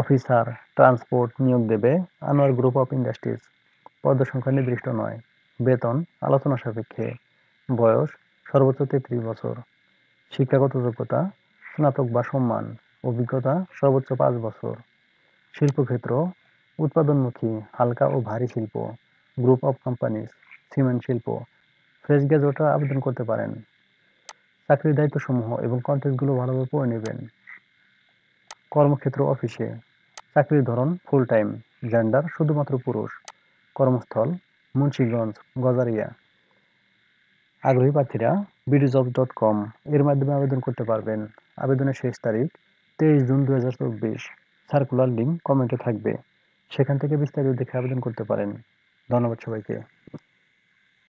officer transport নিয়োগ দেবে Anwar group of industries পদসংখ্যা নির্দিষ্ট নয় বেতন আলোচনা সাপেক্ষে বয়স সর্বোচ্চ তেত্রিশ বছর শিক্ষাগত যোগ্যতা স্নাতক বা সম্মান অভিজ্ঞতা সর্বোচ্চ পাঁচ বছর শিল্পক্ষেত্র উৎপাদনমুখী হালকা ও ভারী শিল্প গ্রুপ অফ কোম্পানিজ সিমেন্ট শিল্প ফ্রেশ গ্যাজেটরা আবেদন করতে পারেন চাকরির দায়িত্বসমূহ এবং কন্টেন্টগুলো ভালোভাবে পড়ে নেবেন কর্মক্ষেত্র অফিসে চাকরির ধরন ফুল টাইম জেন্ডার শুধুমাত্র পুরুষ কর্মস্থল মুন্সিগঞ্জ গজারিয়া আগ্রহী প্রার্থীরা বিডিজব ডট কম এর মাধ্যমে আবেদন করতে পারবেন আবেদনের শেষ তারিখ তেইশ জুন দু হাজার চব্বিশ সার্কুলার লিঙ্ক কমেন্টে থাকবে সেখান থেকে বিস্তারিত দেখে আবেদন করতে পারেন ধন্যবাদ সবাইকে